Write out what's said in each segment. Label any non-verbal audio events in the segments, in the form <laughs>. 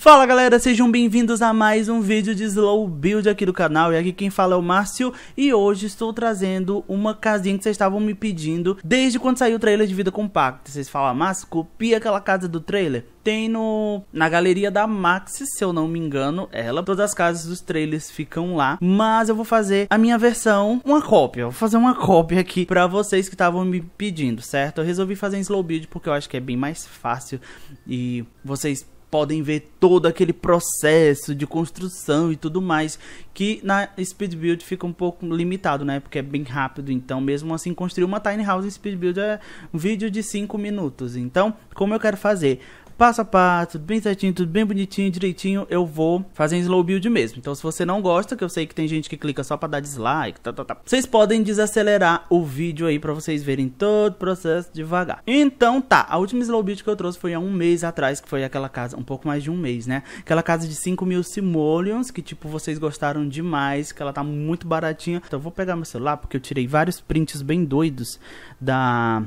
Fala galera, sejam bem-vindos a mais um vídeo de Slow Build aqui do canal E aqui quem fala é o Márcio E hoje estou trazendo uma casinha que vocês estavam me pedindo Desde quando saiu o trailer de Vida Compacta Vocês falam, Márcio, copia aquela casa do trailer Tem no, na galeria da Max, se eu não me engano Ela, todas as casas dos trailers ficam lá Mas eu vou fazer a minha versão, uma cópia Vou fazer uma cópia aqui pra vocês que estavam me pedindo, certo? Eu resolvi fazer em Slow Build porque eu acho que é bem mais fácil E vocês podem ver todo aquele processo de construção e tudo mais, que na speed build fica um pouco limitado, né? Porque é bem rápido, então mesmo assim construir uma tiny house em speed build é um vídeo de 5 minutos. Então, como eu quero fazer? passo a passo, tudo bem certinho, tudo bem bonitinho, direitinho, eu vou fazer em slow build mesmo. Então se você não gosta, que eu sei que tem gente que clica só para dar dislike, tá, tá, tá. Vocês podem desacelerar o vídeo aí para vocês verem todo o processo devagar. Então tá, a última slow build que eu trouxe foi há um mês atrás, que foi aquela casa, um pouco mais de um mês, né? Aquela casa de 5 mil simoleons, que tipo, vocês gostaram demais, que ela tá muito baratinha. Então eu vou pegar meu celular, porque eu tirei vários prints bem doidos da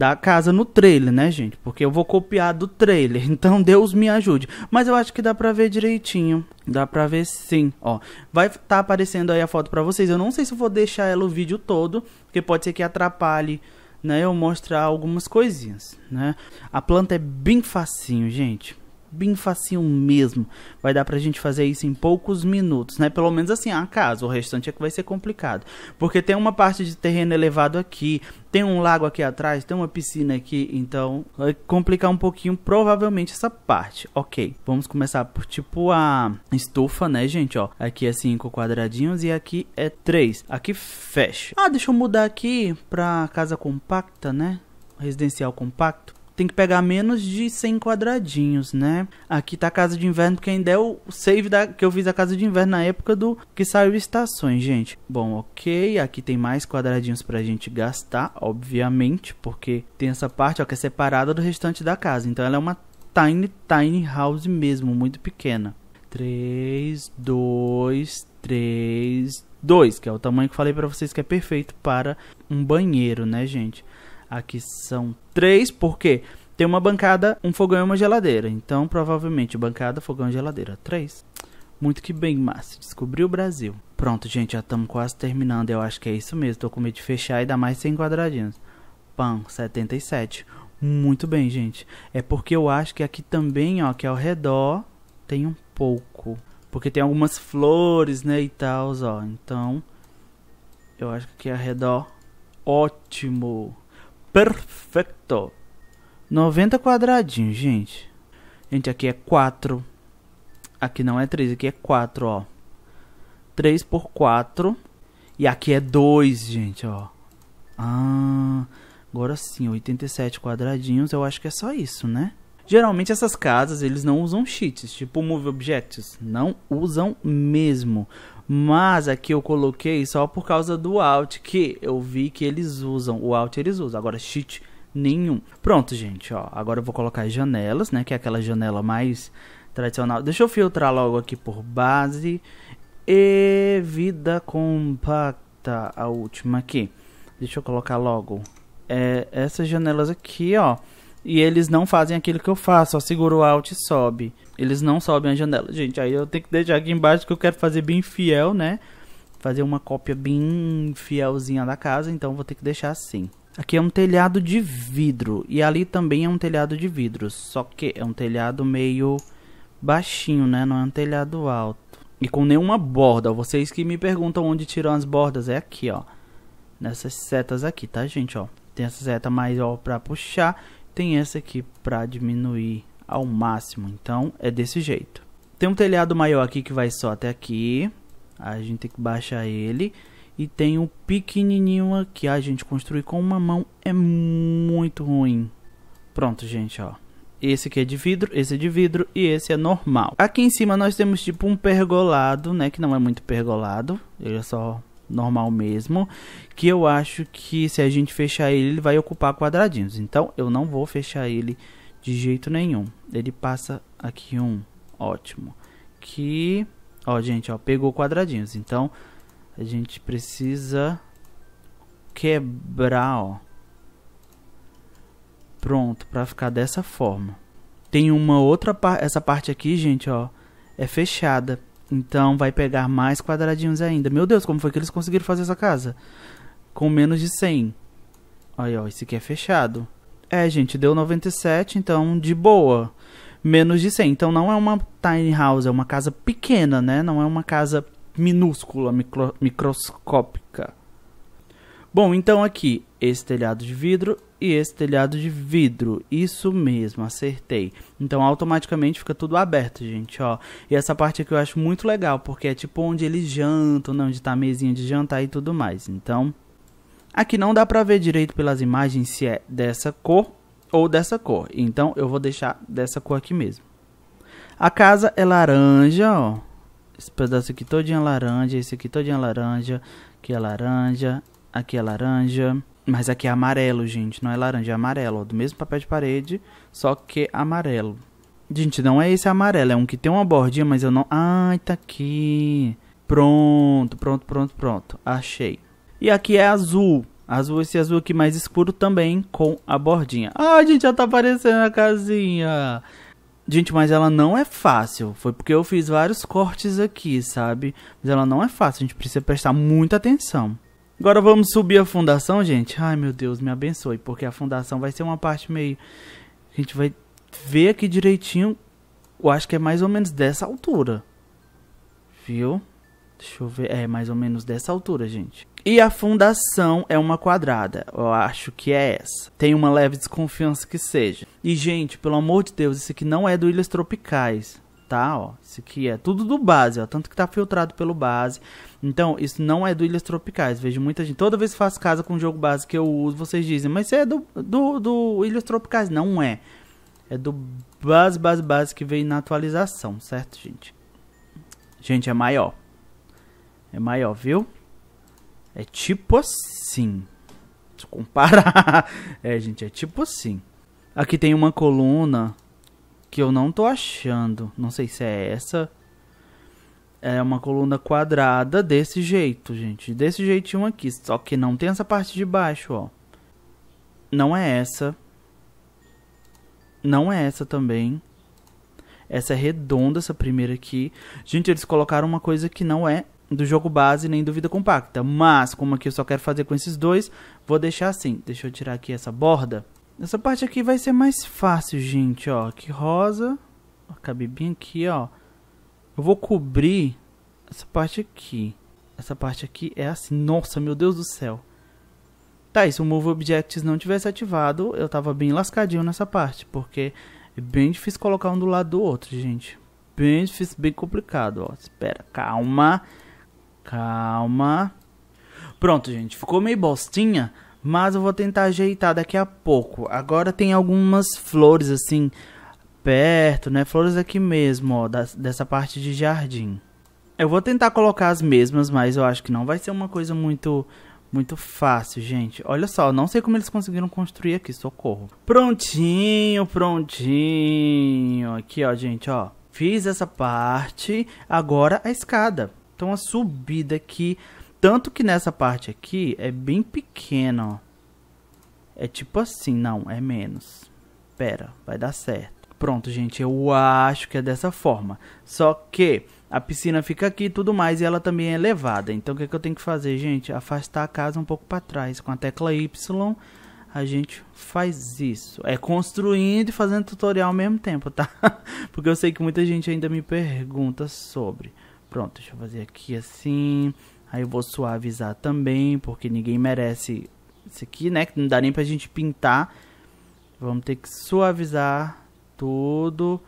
da casa no trailer, né, gente? Porque eu vou copiar do trailer, <laughs> então Deus me ajude. Mas eu acho que dá pra ver direitinho. Dá pra ver sim, ó. Vai estar tá aparecendo aí a foto pra vocês. Eu não sei se vou deixar ela o vídeo todo, porque pode ser que atrapalhe, né, eu mostrar algumas coisinhas, né? A planta é bem facinho, gente bem facinho mesmo. Vai dar pra gente fazer isso em poucos minutos, né? Pelo menos assim, a casa. O restante é que vai ser complicado. Porque tem uma parte de terreno elevado aqui, tem um lago aqui atrás, tem uma piscina aqui. Então, vai complicar um pouquinho, provavelmente, essa parte. Ok, vamos começar por tipo a estufa, né, gente? Ó, aqui é cinco quadradinhos e aqui é três. Aqui fecha. Ah, deixa eu mudar aqui pra casa compacta, né? Residencial compacto tem que pegar menos de 100 quadradinhos, né? Aqui tá a casa de inverno, porque ainda é o save da, que eu fiz a casa de inverno na época do que saiu estações, gente. Bom, ok, aqui tem mais quadradinhos pra gente gastar, obviamente, porque tem essa parte ó, que é separada do restante da casa. Então ela é uma tiny, tiny house mesmo, muito pequena. 3, 2, 3, 2, que é o tamanho que eu falei para vocês que é perfeito para um banheiro, né, gente? Aqui são três, porque tem uma bancada, um fogão e uma geladeira. Então, provavelmente, bancada, fogão e geladeira. Três. Muito que bem, Márcio. Descobri o Brasil. Pronto, gente, já estamos quase terminando. Eu acho que é isso mesmo. Tô com medo de fechar e dar mais 100 quadradinhos. Pão, 77. Muito bem, gente. É porque eu acho que aqui também, ó, que ao redor tem um pouco. Porque tem algumas flores, né, e tal, ó. Então, eu acho que aqui ao redor, ótimo. Perfeito. 90 quadradinhos, gente. Gente, aqui é 4. Aqui não é 3, aqui é 4, ó. 3 por 4. E aqui é 2, gente, ó. Ah, agora sim, 87 quadradinhos. Eu acho que é só isso, né? Geralmente essas casas, eles não usam cheats, tipo Move Objects. Não usam mesmo. Mas aqui eu coloquei só por causa do alt, que eu vi que eles usam. O alt eles usam. Agora, shift nenhum. Pronto, gente, ó. Agora eu vou colocar as janelas, né? Que é aquela janela mais tradicional. Deixa eu filtrar logo aqui por base. E vida compacta, a última aqui. Deixa eu colocar logo é, essas janelas aqui, ó e eles não fazem aquilo que eu faço, ó, seguro o alt e sobe. Eles não sobem a janela. Gente, aí eu tenho que deixar aqui embaixo que eu quero fazer bem fiel, né? Fazer uma cópia bem fielzinha da casa, então vou ter que deixar assim. Aqui é um telhado de vidro e ali também é um telhado de vidro, só que é um telhado meio baixinho, né? Não é um telhado alto. E com nenhuma borda. Vocês que me perguntam onde tiram as bordas, é aqui, ó. Nessas setas aqui, tá, gente, ó. Tem essa seta mais, ó, pra puxar tem essa aqui para diminuir ao máximo, então é desse jeito. Tem um telhado maior aqui que vai só até aqui, a gente tem que baixar ele. E tem um pequenininho aqui, a gente construir com uma mão é muito ruim. Pronto, gente, ó. Esse aqui é de vidro, esse é de vidro e esse é normal. Aqui em cima nós temos tipo um pergolado, né, que não é muito pergolado. Ele é só normal mesmo, que eu acho que se a gente fechar ele, ele vai ocupar quadradinhos. Então, eu não vou fechar ele de jeito nenhum. Ele passa aqui um, ótimo. Que, ó gente, ó, pegou quadradinhos. Então, a gente precisa quebrar, ó. Pronto, para ficar dessa forma. Tem uma outra parte, essa parte aqui, gente, ó, é fechada. Então vai pegar mais quadradinhos ainda. Meu Deus, como foi que eles conseguiram fazer essa casa? Com menos de 100. Aí, ó, esse aqui é fechado. É, gente, deu 97, então de boa. Menos de 100. Então não é uma tiny house, é uma casa pequena, né? Não é uma casa minúscula, micro, microscópica. Bom, então aqui, esse telhado de vidro e esse telhado de vidro. Isso mesmo, acertei. Então automaticamente fica tudo aberto, gente, ó. E essa parte aqui eu acho muito legal, porque é tipo onde eles jantam, né? onde tá a mesinha de jantar e tudo mais. Então, aqui não dá pra ver direito pelas imagens se é dessa cor ou dessa cor. Então eu vou deixar dessa cor aqui mesmo. A casa é laranja, ó. Esse pedaço aqui todinho é laranja, esse aqui todinho é laranja, aqui é laranja, aqui é laranja. Mas aqui é amarelo, gente, não é laranja, é amarelo, ó, do mesmo papel de parede, só que amarelo. Gente, não é esse amarelo, é um que tem uma bordinha, mas eu não... Ai, tá aqui. Pronto, pronto, pronto, pronto. Achei. E aqui é azul. Azul, esse azul aqui mais escuro também, com a bordinha. Ai, gente, já tá aparecendo a casinha. Gente, mas ela não é fácil. Foi porque eu fiz vários cortes aqui, sabe? Mas ela não é fácil, a gente precisa prestar muita atenção. Agora vamos subir a fundação, gente. Ai, meu Deus, me abençoe, porque a fundação vai ser uma parte meio... A gente vai ver aqui direitinho. Eu acho que é mais ou menos dessa altura. Viu? Deixa eu ver. É, mais ou menos dessa altura, gente. E a fundação é uma quadrada. Eu acho que é essa. Tem uma leve desconfiança que seja. E, gente, pelo amor de Deus, isso aqui não é do Ilhas Tropicais tá? Ó, isso aqui é tudo do base, ó, tanto que tá filtrado pelo base. Então, isso não é do Ilhas Tropicais. Vejo muita gente, toda vez que faço casa com o jogo base que eu uso, vocês dizem, mas isso é do, do, do Ilhas Tropicais. Não é. É do base, base, base que veio na atualização, certo, gente? Gente, é maior. É maior, viu? É tipo assim. Se comparar... <laughs> é, gente, é tipo assim. Aqui tem uma coluna que eu não tô achando. Não sei se é essa. É uma coluna quadrada desse jeito, gente. Desse jeitinho aqui. Só que não tem essa parte de baixo, ó. Não é essa. Não é essa também. Essa é redonda, essa primeira aqui. Gente, eles colocaram uma coisa que não é do jogo base nem do vida compacta. Mas, como aqui eu só quero fazer com esses dois, vou deixar assim. Deixa eu tirar aqui essa borda. Essa parte aqui vai ser mais fácil, gente, ó. Aqui rosa. Acabei bem aqui, ó. Eu vou cobrir essa parte aqui. Essa parte aqui é assim. Nossa, meu Deus do céu. Tá, e se o Move Objects não tivesse ativado, eu tava bem lascadinho nessa parte, porque é bem difícil colocar um do lado do outro, gente. Bem difícil, bem complicado, ó. Espera, calma. Calma. Pronto, gente, ficou meio bostinha, mas eu vou tentar ajeitar daqui a pouco. Agora tem algumas flores assim perto, né? Flores aqui mesmo, ó, da, dessa parte de jardim. Eu vou tentar colocar as mesmas, mas eu acho que não vai ser uma coisa muito muito fácil, gente. Olha só, não sei como eles conseguiram construir aqui, socorro. Prontinho, prontinho. Aqui, ó, gente, ó. Fiz essa parte, agora a escada. Então a subida aqui tanto que nessa parte aqui é bem pequeno, ó. É tipo assim, não, é menos. Pera, vai dar certo. Pronto, gente, eu acho que é dessa forma. Só que a piscina fica aqui e tudo mais, e ela também é elevada. Então, o que, é que eu tenho que fazer, gente? Afastar a casa um pouco para trás. Com a tecla Y, a gente faz isso. É construindo e fazendo tutorial ao mesmo tempo, tá? <laughs> Porque eu sei que muita gente ainda me pergunta sobre. Pronto, deixa eu fazer aqui assim. Aí eu vou suavizar também, porque ninguém merece isso aqui, né? Que não dá nem pra gente pintar. Vamos ter que suavizar tudo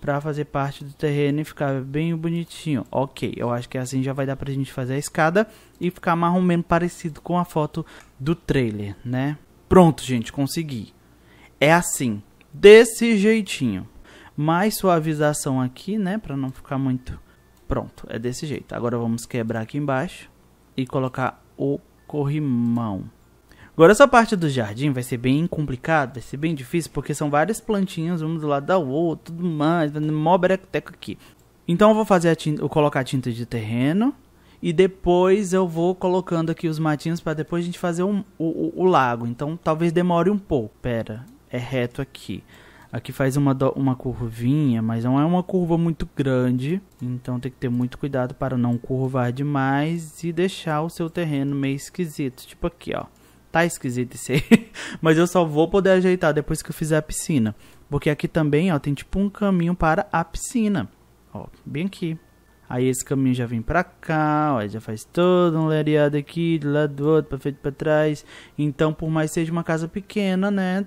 pra fazer parte do terreno e ficar bem bonitinho. Ok, eu acho que assim já vai dar pra gente fazer a escada e ficar mais ou menos parecido com a foto do trailer, né? Pronto, gente, consegui. É assim, desse jeitinho. Mais suavização aqui, né? Pra não ficar muito Pronto, é desse jeito. Agora vamos quebrar aqui embaixo e colocar o corrimão. Agora essa parte do jardim vai ser bem complicada, vai ser bem difícil, porque são várias plantinhas, uma do lado da outra, tudo mais, mó berecoteco aqui. Então eu vou fazer a tinta, eu colocar a tinta de terreno, e depois eu vou colocando aqui os matinhos para depois a gente fazer um, o, o, o lago. Então talvez demore um pouco. Pera, é reto aqui. Aqui faz uma, uma curvinha, mas não é uma curva muito grande, então tem que ter muito cuidado para não curvar demais e deixar o seu terreno meio esquisito, tipo aqui, ó. Tá esquisito isso aí, <laughs> mas eu só vou poder ajeitar depois que eu fizer a piscina, porque aqui também, ó, tem tipo um caminho para a piscina, ó, bem aqui. Aí esse caminho já vem pra cá, ó, já faz todo um lereado aqui, do lado do outro, pra frente pra trás. Então, por mais que seja uma casa pequena, né,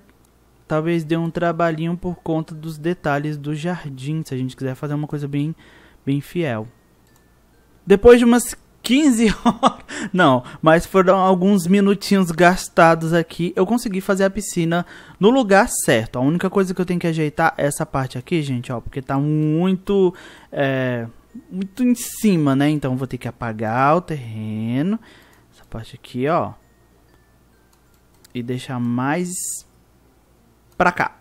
talvez dê um trabalhinho por conta dos detalhes do jardim, se a gente quiser fazer uma coisa bem, bem fiel. Depois de umas 15 <laughs> horas, não, mas foram alguns minutinhos gastados aqui, eu consegui fazer a piscina no lugar certo. A única coisa que eu tenho que ajeitar é essa parte aqui, gente, ó, porque tá muito, é, muito em cima, né? Então vou ter que apagar o terreno, essa parte aqui, ó, e deixar mais pra cá.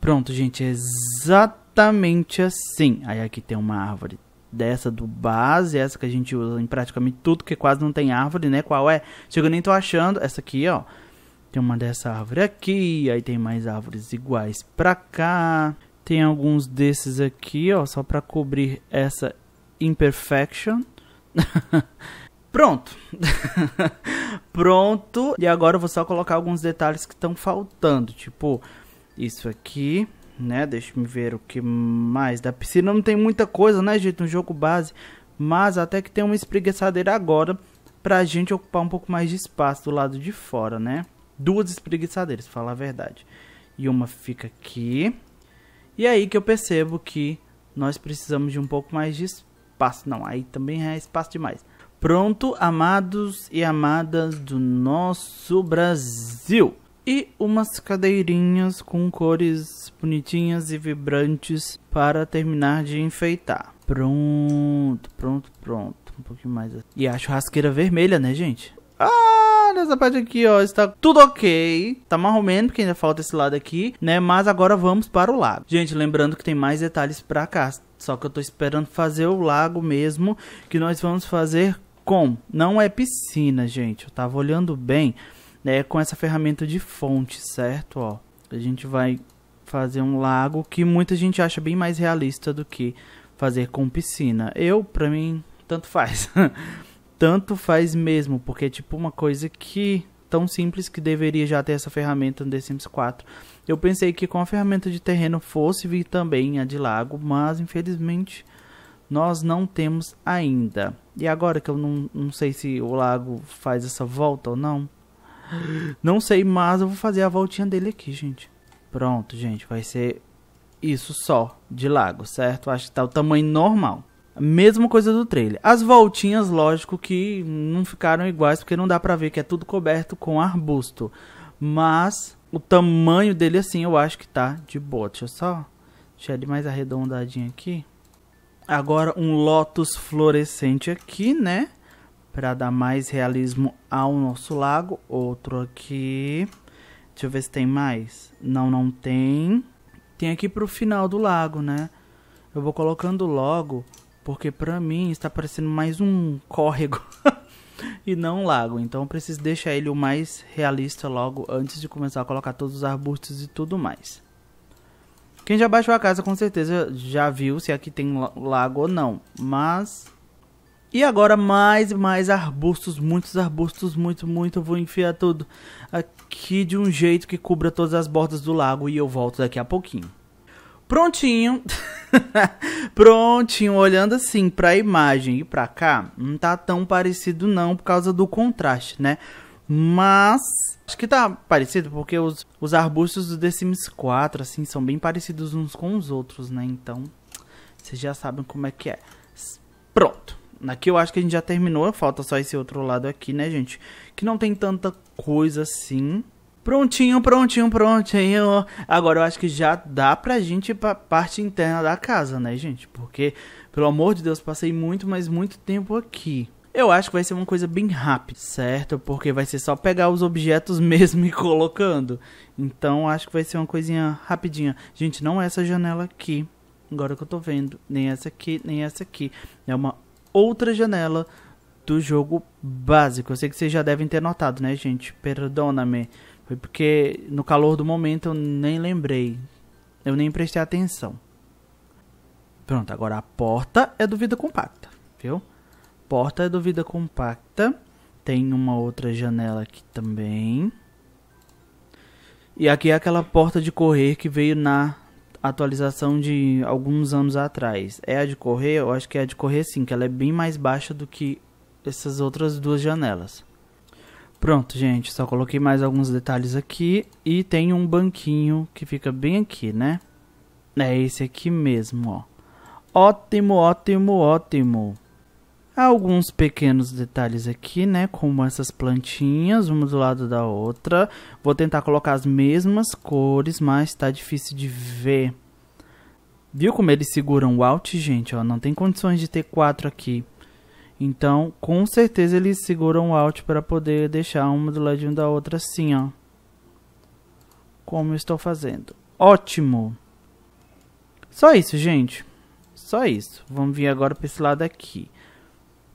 Pronto, gente, é exatamente assim. Aí aqui tem uma árvore dessa do base, essa que a gente usa em praticamente tudo, que quase não tem árvore, né? Qual é? Chega, nem tô achando. Essa aqui, ó. Tem uma dessa árvore aqui, aí tem mais árvores iguais pra cá. Tem alguns desses aqui, ó, só pra cobrir essa imperfection. <laughs> Pronto. <laughs> Pronto. E agora eu vou só colocar alguns detalhes que estão faltando. Tipo, isso aqui, né? Deixa eu ver o que mais. Da piscina não tem muita coisa, né, gente? No jogo base. Mas até que tem uma espreguiçadeira agora pra gente ocupar um pouco mais de espaço do lado de fora, né? Duas espreguiçadeiras, falar a verdade. E uma fica aqui. E é aí que eu percebo que nós precisamos de um pouco mais de espaço. Não, aí também é espaço demais. Pronto, amados e amadas do nosso Brasil. E umas cadeirinhas com cores bonitinhas e vibrantes para terminar de enfeitar. Pronto, pronto, pronto. Um pouquinho mais. E a churrasqueira vermelha, né, gente? Ah, nessa parte aqui, ó, está tudo ok. Tá marromendo, porque ainda falta esse lado aqui, né? Mas agora vamos para o lago. Gente, lembrando que tem mais detalhes pra cá. Só que eu tô esperando fazer o lago mesmo, que nós vamos fazer com, não é piscina, gente. Eu tava olhando bem, né, com essa ferramenta de fonte, certo? Ó, a gente vai fazer um lago que muita gente acha bem mais realista do que fazer com piscina. Eu, pra mim, tanto faz. <laughs> tanto faz mesmo, porque é tipo uma coisa que tão simples que deveria já ter essa ferramenta no The Sims 4. Eu pensei que com a ferramenta de terreno fosse vir também a de lago, mas infelizmente nós não temos ainda. E agora que eu não, não sei se o lago faz essa volta ou não. Não sei, mas eu vou fazer a voltinha dele aqui, gente. Pronto, gente, vai ser isso só de lago, certo? Acho que tá o tamanho normal. Mesma coisa do trailer. As voltinhas, lógico que não ficaram iguais, porque não dá pra ver que é tudo coberto com arbusto. Mas o tamanho dele, assim, eu acho que tá de boa. Deixa eu só deixar ele mais arredondadinho aqui. Agora um lótus fluorescente aqui, né? Pra dar mais realismo ao nosso lago. Outro aqui. Deixa eu ver se tem mais. Não, não tem. Tem aqui pro final do lago, né? Eu vou colocando logo, porque pra mim está parecendo mais um <laughs> córrego. e não um lago. Então eu preciso deixar ele o mais realista logo antes de começar a colocar todos os arbustos e tudo mais. Quem já baixou a casa com certeza já viu se aqui é tem lago ou não, mas... E agora mais e mais arbustos, muitos arbustos, muito, muito, eu vou enfiar tudo aqui de um jeito que cubra todas as bordas do lago e eu volto daqui a pouquinho. Prontinho, <laughs> prontinho, olhando assim pra imagem e pra cá, não tá tão parecido não por causa do contraste, né? Mas acho que tá parecido porque os, os arbustos do The Sims 4 assim são bem parecidos uns com os outros, né? Então, vocês já sabem como é que é. Pronto. Aqui eu acho que a gente já terminou, falta só esse outro lado aqui, né, gente? Que não tem tanta coisa assim. Prontinho, prontinho, prontinho. Agora eu acho que já dá pra gente ir pra parte interna da casa, né, gente? Porque, pelo amor de Deus, passei muito, mas muito tempo aqui. Eu acho que vai ser uma coisa bem rápida, certo? Porque vai ser só pegar os objetos <laughs> mesmo e colocando. Então acho que vai ser uma coisinha rapidinha. Gente, não é essa janela aqui, agora que eu tô vendo, nem essa aqui, nem essa aqui. É uma outra janela do jogo básico. Eu sei que vocês já devem ter notado, né, gente? Perdona-me. Foi porque no calor do momento eu nem lembrei. Eu nem prestei atenção. Pronto, agora a porta é do Vida Compacta, viu? porta é do Vida Compacta. Tem uma outra janela aqui também. E aqui é aquela porta de correr que veio na atualização de alguns anos atrás. É a de correr? Eu acho que é a de correr sim, que ela é bem mais baixa do que essas outras duas janelas. Pronto, gente, só coloquei mais alguns detalhes aqui e tem um banquinho que fica bem aqui, né? É esse aqui mesmo, ó. Ótimo, ótimo, ótimo alguns pequenos detalhes aqui, né? Como essas plantinhas, uma do lado da outra. Vou tentar colocar as mesmas cores, mas tá difícil de ver. Viu como eles seguram o Alt, gente? Ó, não tem condições de ter quatro aqui. Então, com certeza eles seguram o Alt para poder deixar uma do lado da outra assim, ó. Como eu estou fazendo. Ótimo! Só isso, gente. Só isso. Vamos vir agora para esse lado aqui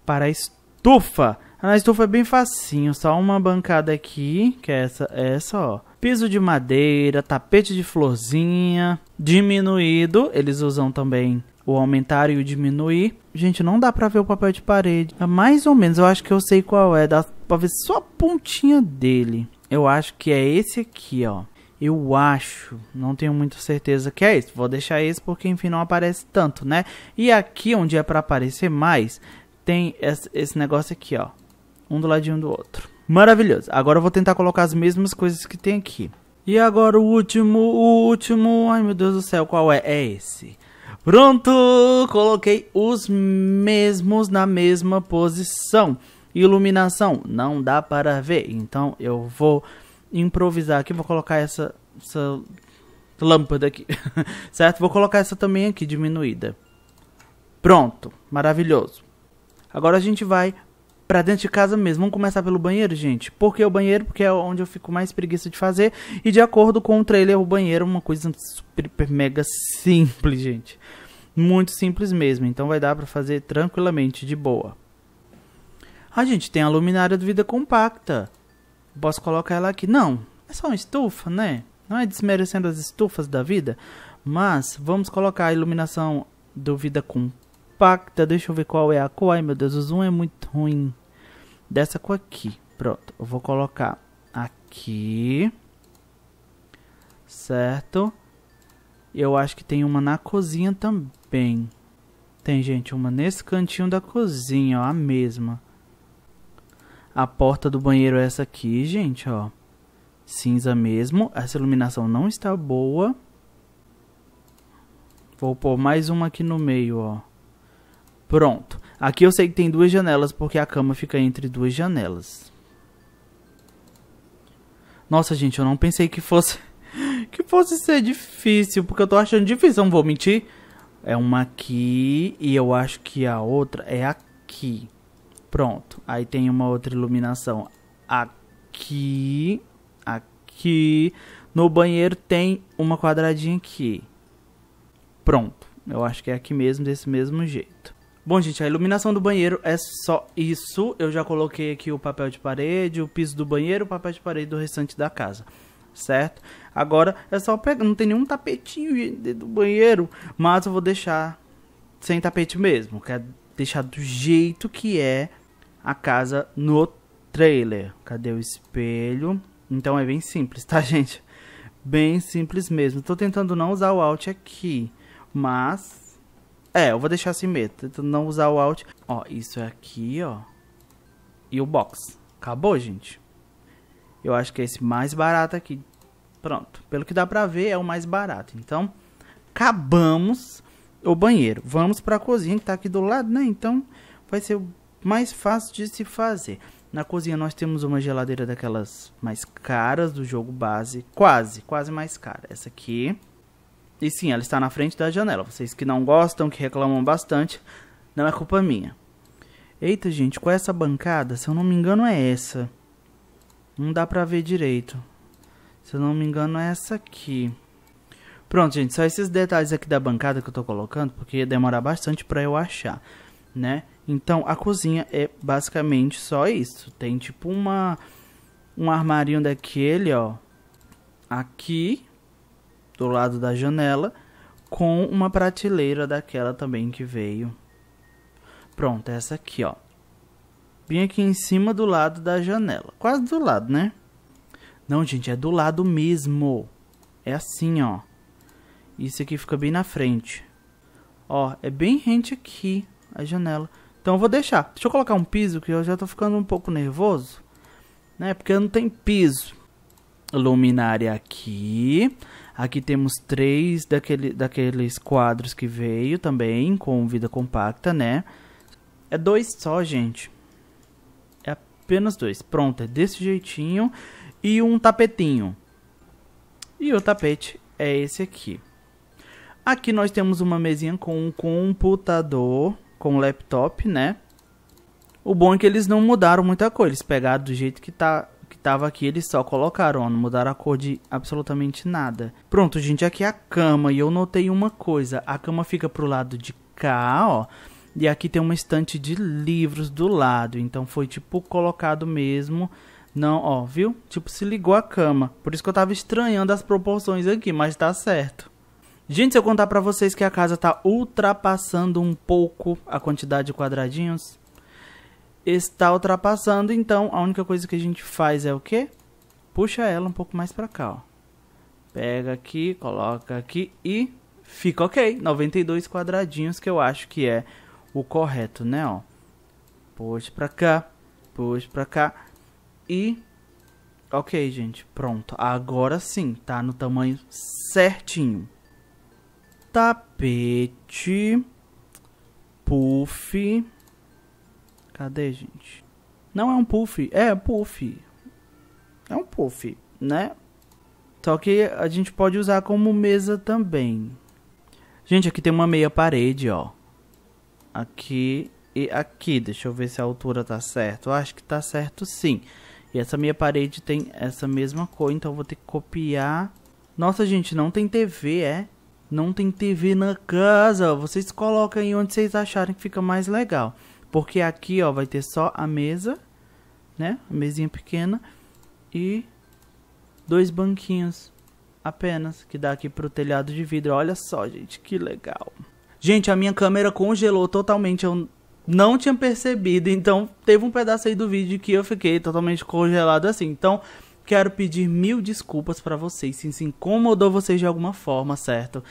para a estufa. Na estufa é bem facinho, só uma bancada aqui, que é essa, é essa ó. Piso de madeira, tapete de florzinha, diminuído, eles usam também o aumentar e o diminuir. Gente, não dá pra ver o papel de parede. Mais ou menos, eu acho que eu sei qual é, dá pra ver só a pontinha dele. Eu acho que é esse aqui, ó. Eu acho, não tenho muita certeza que é esse. Vou deixar esse porque, enfim, não aparece tanto, né? E aqui, onde é para aparecer mais, tem esse negócio aqui, ó. Um do ladinho do outro. Maravilhoso. Agora eu vou tentar colocar as mesmas coisas que tem aqui. E agora o último, o último... Ai, meu Deus do céu, qual é? É esse. Pronto! Coloquei os mesmos na mesma posição. Iluminação, não dá para ver. Então eu vou improvisar aqui. Vou colocar essa, essa lâmpada aqui. <laughs> certo? Vou colocar essa também aqui, diminuída. Pronto, maravilhoso. Agora a gente vai para dentro de casa mesmo. Vamos começar pelo banheiro, gente. Por que o banheiro? Porque é onde eu fico mais preguiça de fazer. E de acordo com o trailer, o banheiro é uma coisa super mega simples, gente. Muito simples mesmo. Então vai dar para fazer tranquilamente, de boa. Ah, gente, tem a luminária do Vida Compacta. Posso colocar ela aqui? Não, é só uma estufa, né? Não é desmerecendo as estufas da vida. Mas vamos colocar a iluminação do Vida Compacta compacta. Deixa eu ver qual é a cor. Ai, meu Deus, o zoom é muito ruim. Dessa cor aqui. Pronto, eu vou colocar aqui. Certo? Eu acho que tem uma na cozinha também. Tem, gente, uma nesse cantinho da cozinha, ó, a mesma. A porta do banheiro é essa aqui, gente, ó. Cinza mesmo. Essa iluminação não está boa. Vou pôr mais uma aqui no meio, ó. Pronto. Aqui eu sei que tem duas janelas, porque a cama fica entre duas janelas. Nossa, gente, eu não pensei que fosse... <laughs> que fosse ser difícil, porque eu tô achando difícil, não vou mentir. É uma aqui e eu acho que a outra é aqui. Pronto. Aí tem uma outra iluminação aqui, aqui. No banheiro tem uma quadradinha aqui. Pronto. Eu acho que é aqui mesmo, desse mesmo jeito. Bom, gente, a iluminação do banheiro é só isso. Eu já coloquei aqui o papel de parede, o piso do banheiro, o papel de parede do restante da casa certo? Agora é só pegar, não tem nenhum tapetinho do banheiro, mas eu vou deixar sem tapete mesmo, Quer deixar do jeito que é a casa no trailer. Cadê o espelho? Então é bem simples, tá, <laughs> gente? Bem simples mesmo. Tô tentando não usar o alt aqui, mas é, eu vou deixar assim mesmo, tentando não usar o Alt. Ó, isso é aqui, ó. E o box. Acabou, gente. Eu acho que é esse mais barato aqui. Pronto. Pelo que dá pra ver, é o mais barato. Então, acabamos o banheiro. Vamos pra cozinha, que tá aqui do lado, né? Então, vai ser mais fácil de se fazer. Na cozinha nós temos uma geladeira daquelas mais caras do jogo base. Quase, quase mais cara. Essa aqui. E sim, ela está na frente da janela. Vocês que não gostam, que reclamam bastante, não é culpa minha. Eita, gente, qual é essa bancada? Se eu não me engano, é essa. Não dá pra ver direito. Se eu não me engano, é essa aqui. Pronto, gente, só esses detalhes aqui da bancada que eu tô colocando, porque ia demorar bastante pra eu achar, né? Então, a cozinha é basicamente só isso. Tem, tipo, uma... Um armarinho daquele, ó. Aqui, do lado da janela com uma prateleira daquela também que veio. Pronto, essa aqui, ó. Bem aqui em cima do lado da janela. Quase do lado, né? Não, gente, é do lado mesmo. É assim, ó. Isso aqui fica bem na frente. Ó, é bem rente aqui a janela. Então eu vou deixar. Deixa eu colocar um piso que eu já tô ficando um pouco nervoso. Né? Porque não tem piso luminária aqui. Aqui temos três daquele, daqueles quadros que veio também, com vida compacta, né? É dois só, gente. É apenas dois. Pronto, é desse jeitinho. E um tapetinho. E o tapete é esse aqui. Aqui nós temos uma mesinha com um computador, com um laptop, né? O bom é que eles não mudaram muita coisa. Eles pegaram do jeito que tá tava aqui, eles só colocaram, ó, não mudaram a cor de absolutamente nada. Pronto, gente, aqui é a cama, e eu notei uma coisa, a cama fica pro lado de cá, ó, e aqui tem uma estante de livros do lado, então foi, tipo, colocado mesmo... Não, ó, viu? Tipo, se ligou a cama. Por isso que eu tava estranhando as proporções aqui, mas tá certo. Gente, se eu contar pra vocês que a casa tá ultrapassando um pouco a quantidade de quadradinhos, está ultrapassando, então a única coisa que a gente faz é o quê? Puxa ela um pouco mais para cá, ó. Pega aqui, coloca aqui e fica ok. 92 quadradinhos que eu acho que é o correto, né, ó. Puxa para cá, puxa para cá e... Ok, gente, pronto. Agora sim, tá no tamanho certinho. Tapete. Puff Cadê, gente? Não é um puff. É, é, um puff. É um puff, né? Só que a gente pode usar como mesa também. Gente, aqui tem uma meia parede, ó. Aqui e aqui. Deixa eu ver se a altura tá certo. Eu acho que tá certo sim. E essa meia parede tem essa mesma cor, então eu vou ter que copiar. Nossa, gente, não tem TV, é? Não tem TV na casa. Vocês colocam aí onde vocês acharem que fica mais legal. Porque aqui, ó, vai ter só a mesa, né? A mesinha pequena e dois banquinhos apenas, que dá aqui pro telhado de vidro. Olha só, gente, que legal. Gente, a minha câmera congelou totalmente, eu não tinha percebido. Então, teve um pedaço aí do vídeo que eu fiquei totalmente congelado assim. Então, quero pedir mil desculpas para vocês se, se incomodou vocês de alguma forma, certo?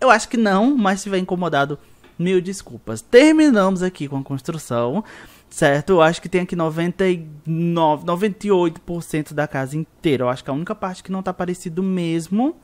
Eu acho que não, mas se tiver incomodado, mil desculpas. Terminamos aqui com a construção, certo? Eu acho que tem aqui 99, 98% da casa inteira. Eu acho que a única parte que não tá parecido mesmo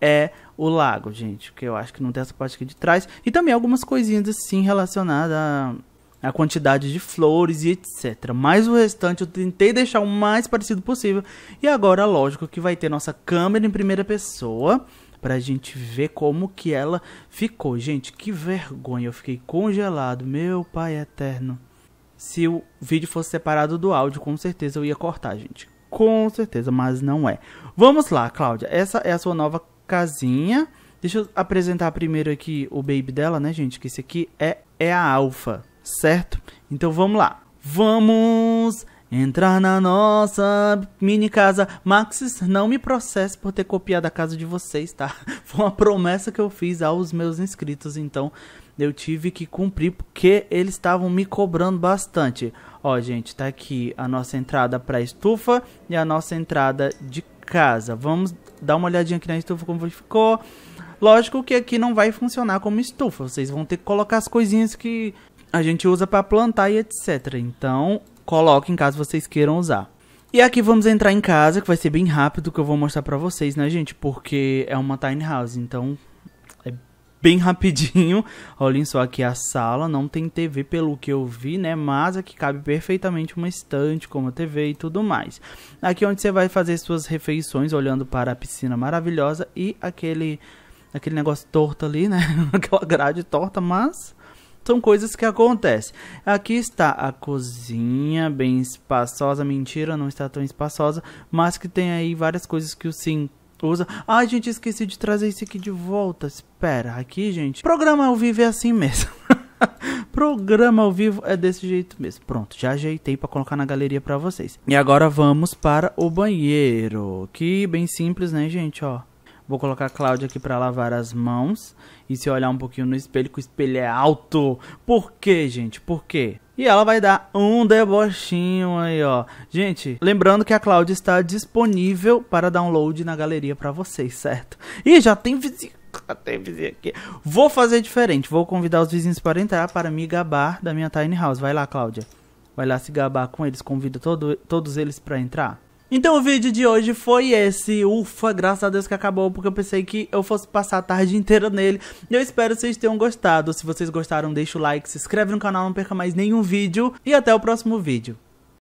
é o lago, gente. Porque eu acho que não tem essa parte aqui de trás. E também algumas coisinhas assim relacionadas a a quantidade de flores e etc. Mas o restante eu tentei deixar o mais parecido possível. E agora, lógico, que vai ter nossa câmera em primeira pessoa pra gente ver como que ela ficou. Gente, que vergonha, eu fiquei congelado, meu pai eterno. Se o vídeo fosse separado do áudio, com certeza eu ia cortar, gente. Com certeza, mas não é. Vamos lá, Cláudia. Essa é a sua nova casinha. Deixa eu apresentar primeiro aqui o baby dela, né, gente? Que esse aqui é, é a alfa, certo? Então vamos lá. Vamos Entrar na nossa mini casa. Maxis, não me processe por ter copiado a casa de vocês, tá? <laughs> Foi uma promessa que eu fiz aos meus inscritos, então eu tive que cumprir porque eles estavam me cobrando bastante. Ó, gente, tá aqui a nossa entrada para estufa e a nossa entrada de casa. Vamos dar uma olhadinha aqui na estufa como ficou. Lógico que aqui não vai funcionar como estufa, vocês vão ter que colocar as coisinhas que a gente usa para plantar e etc. Então, coloque em caso vocês queiram usar. E aqui vamos entrar em casa, que vai ser bem rápido, que eu vou mostrar pra vocês, né, gente? Porque é uma tiny house, então é bem <laughs> rapidinho. Olhem só aqui a sala, não tem TV pelo que eu vi, né? Mas aqui cabe perfeitamente uma estante com uma TV e tudo mais. Aqui é onde você vai fazer suas refeições, olhando para a piscina maravilhosa e aquele... Aquele negócio torto ali, né? <laughs> Aquela grade torta, mas são coisas que acontecem. Aqui está a cozinha, bem espaçosa. Mentira, não está tão espaçosa, mas que tem aí várias coisas que o Sim usa. Ai, gente, esqueci de trazer isso aqui de volta. Espera, aqui, gente. Programa ao vivo é assim mesmo. <laughs> Programa ao vivo é desse jeito mesmo. Pronto, já ajeitei para colocar na galeria para vocês. E agora vamos para o banheiro. Que bem simples, né, gente, ó. Vou colocar a Cláudia aqui para lavar as mãos. E se olhar um pouquinho no espelho, que o espelho é alto. Por quê, gente? Por quê? E ela vai dar um debochinho aí, ó. Gente, lembrando que a Cláudia está disponível para download na galeria para vocês, certo? E já tem vizinho. <laughs> tem vizinho aqui. Vou fazer diferente. Vou convidar os vizinhos para entrar para me gabar da minha tiny house. Vai lá, Cláudia. Vai lá se gabar com eles. Convida todo, todos eles para entrar. Então o vídeo de hoje foi esse. Ufa, graças a Deus que acabou, porque eu pensei que eu fosse passar a tarde <laughs> inteira nele. Eu espero que vocês tenham gostado. Se vocês gostaram, deixa o like, se inscreve no canal, não perca mais nenhum vídeo. E até o próximo vídeo.